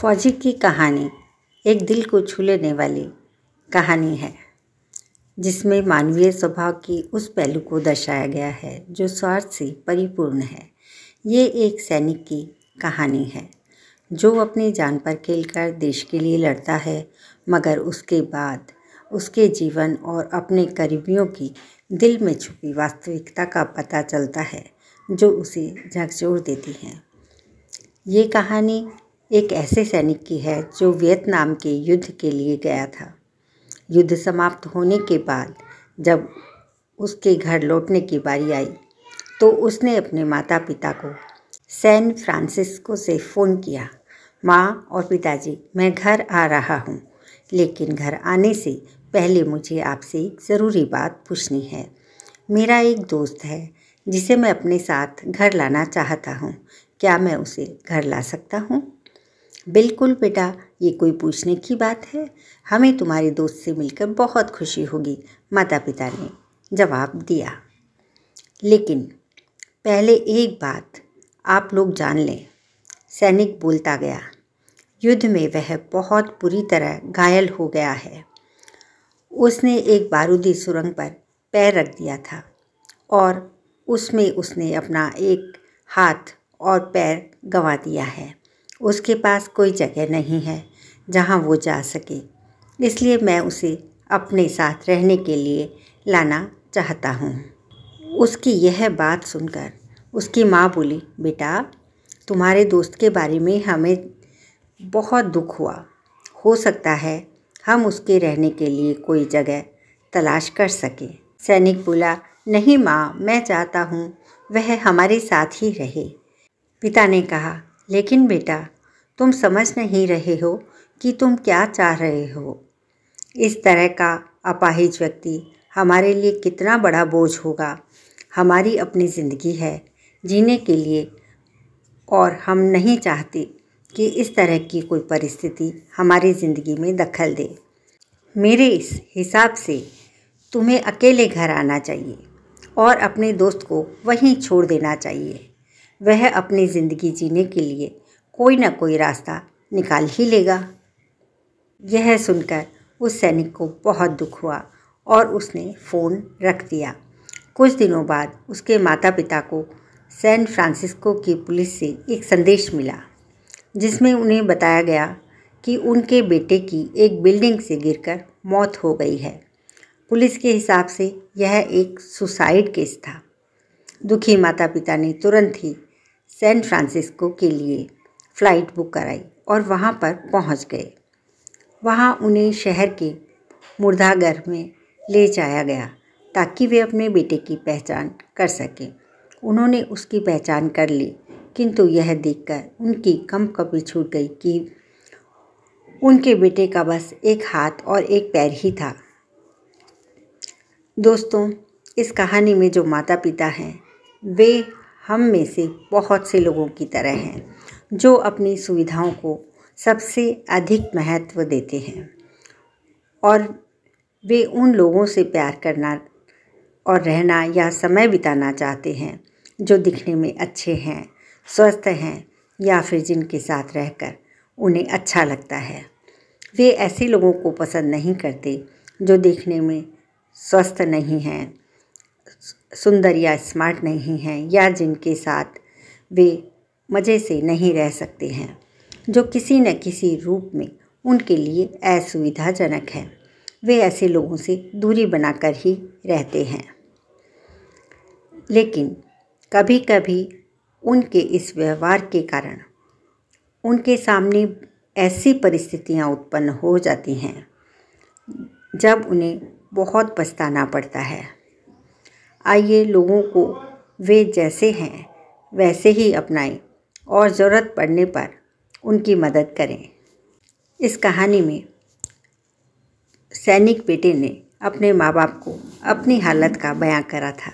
फौजी की कहानी एक दिल को छू लेने वाली कहानी है जिसमें मानवीय स्वभाव की उस पहलू को दर्शाया गया है जो स्वार्थ से परिपूर्ण है ये एक सैनिक की कहानी है जो अपनी जान पर खेलकर देश के लिए लड़ता है मगर उसके बाद उसके जीवन और अपने करीबियों की दिल में छुपी वास्तविकता का पता चलता है जो उसे झकझोर देती है ये कहानी एक ऐसे सैनिक की है जो वियतनाम के युद्ध के लिए गया था युद्ध समाप्त होने के बाद जब उसके घर लौटने की बारी आई तो उसने अपने माता पिता को सैन फ्रांसिस्को से फ़ोन किया माँ और पिताजी मैं घर आ रहा हूँ लेकिन घर आने से पहले मुझे आपसे एक ज़रूरी बात पूछनी है मेरा एक दोस्त है जिसे मैं अपने साथ घर लाना चाहता हूँ क्या मैं उसे घर ला सकता हूँ बिल्कुल बेटा ये कोई पूछने की बात है हमें तुम्हारे दोस्त से मिलकर बहुत खुशी होगी माता पिता ने जवाब दिया लेकिन पहले एक बात आप लोग जान लें सैनिक बोलता गया युद्ध में वह बहुत बुरी तरह घायल हो गया है उसने एक बारूदी सुरंग पर पैर रख दिया था और उसमें उसने अपना एक हाथ और पैर गंवा दिया है उसके पास कोई जगह नहीं है जहाँ वो जा सके इसलिए मैं उसे अपने साथ रहने के लिए लाना चाहता हूँ उसकी यह बात सुनकर उसकी माँ बोली बेटा तुम्हारे दोस्त के बारे में हमें बहुत दुख हुआ हो सकता है हम उसके रहने के लिए कोई जगह तलाश कर सकें सैनिक बोला नहीं माँ मैं चाहता हूँ वह हमारे साथ ही रहे पिता ने कहा लेकिन बेटा तुम समझ नहीं रहे हो कि तुम क्या चाह रहे हो इस तरह का अपाहिज व्यक्ति हमारे लिए कितना बड़ा बोझ होगा हमारी अपनी ज़िंदगी है जीने के लिए और हम नहीं चाहते कि इस तरह की कोई परिस्थिति हमारी ज़िंदगी में दखल दे मेरे इस हिसाब से तुम्हें अकेले घर आना चाहिए और अपने दोस्त को वहीं छोड़ देना चाहिए वह अपनी ज़िंदगी जीने के लिए कोई ना कोई रास्ता निकाल ही लेगा यह सुनकर उस सैनिक को बहुत दुख हुआ और उसने फ़ोन रख दिया कुछ दिनों बाद उसके माता पिता को सैन फ्रांसिस्को की पुलिस से एक संदेश मिला जिसमें उन्हें बताया गया कि उनके बेटे की एक बिल्डिंग से गिरकर मौत हो गई है पुलिस के हिसाब से यह एक सुसाइड केस था दुखी माता पिता ने तुरंत ही सैन फ्रांसिस्को के लिए फ़्लाइट बुक कराई और वहाँ पर पहुँच गए वहाँ उन्हें शहर के मुर्दाघर में ले जाया गया ताकि वे अपने बेटे की पहचान कर सकें उन्होंने उसकी पहचान कर ली किंतु यह देखकर उनकी कम कपी छूट गई कि उनके बेटे का बस एक हाथ और एक पैर ही था दोस्तों इस कहानी में जो माता पिता हैं वे हम में से बहुत से लोगों की तरह हैं जो अपनी सुविधाओं को सबसे अधिक महत्व देते हैं और वे उन लोगों से प्यार करना और रहना या समय बिताना चाहते हैं जो दिखने में अच्छे हैं स्वस्थ हैं या फिर जिनके साथ रहकर उन्हें अच्छा लगता है वे ऐसे लोगों को पसंद नहीं करते जो देखने में स्वस्थ नहीं हैं सुंदर या स्मार्ट नहीं हैं या जिनके साथ वे मज़े से नहीं रह सकते हैं जो किसी न किसी रूप में उनके लिए असुविधाजनक है वे ऐसे लोगों से दूरी बनाकर ही रहते हैं लेकिन कभी कभी उनके इस व्यवहार के कारण उनके सामने ऐसी परिस्थितियां उत्पन्न हो जाती हैं जब उन्हें बहुत पछताना पड़ता है आइए लोगों को वे जैसे हैं वैसे ही अपनाएं और ज़रूरत पड़ने पर उनकी मदद करें इस कहानी में सैनिक बेटे ने अपने माँ बाप को अपनी हालत का बयां करा था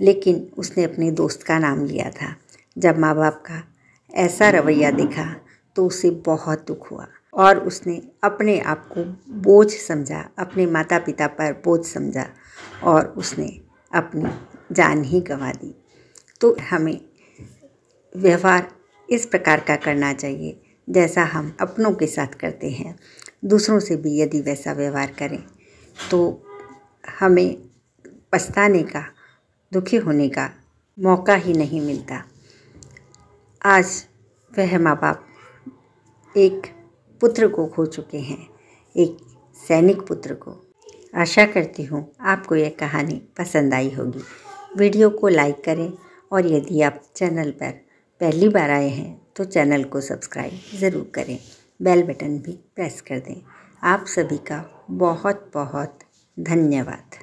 लेकिन उसने अपने दोस्त का नाम लिया था जब माँ बाप का ऐसा रवैया देखा तो उसे बहुत दुख हुआ और उसने अपने आप को बोझ समझा अपने माता पिता पर बोझ समझा और उसने अपनी जान ही गंवा दी तो हमें व्यवहार इस प्रकार का करना चाहिए जैसा हम अपनों के साथ करते हैं दूसरों से भी यदि वैसा व्यवहार करें तो हमें पछताने का दुखी होने का मौका ही नहीं मिलता आज वह माँ बाप एक पुत्र को खो चुके हैं एक सैनिक पुत्र को आशा करती हूँ आपको यह कहानी पसंद आई होगी वीडियो को लाइक करें और यदि आप चैनल पर पहली बार आए हैं तो चैनल को सब्सक्राइब ज़रूर करें बेल बटन भी प्रेस कर दें आप सभी का बहुत बहुत धन्यवाद